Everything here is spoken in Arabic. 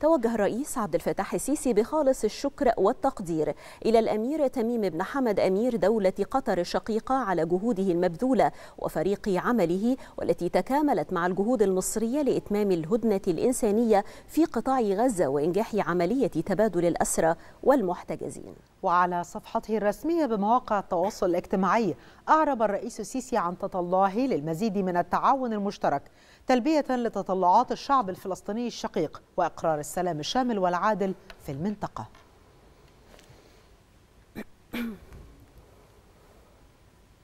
توجه الرئيس عبد الفتاح السيسي بخالص الشكر والتقدير إلى الأمير تميم بن حمد أمير دولة قطر الشقيقة على جهوده المبذولة وفريق عمله والتي تكاملت مع الجهود المصرية لإتمام الهدنة الإنسانية في قطاع غزة وإنجاح عملية تبادل الأسرى والمحتجزين وعلى صفحته الرسمية بمواقع التواصل الاجتماعي أعرب الرئيس السيسي عن تطلعه للمزيد من التعاون المشترك تلبية لتطلعات الشعب الفلسطيني الشقيق وإقرار السلام الشامل والعادل في المنطقة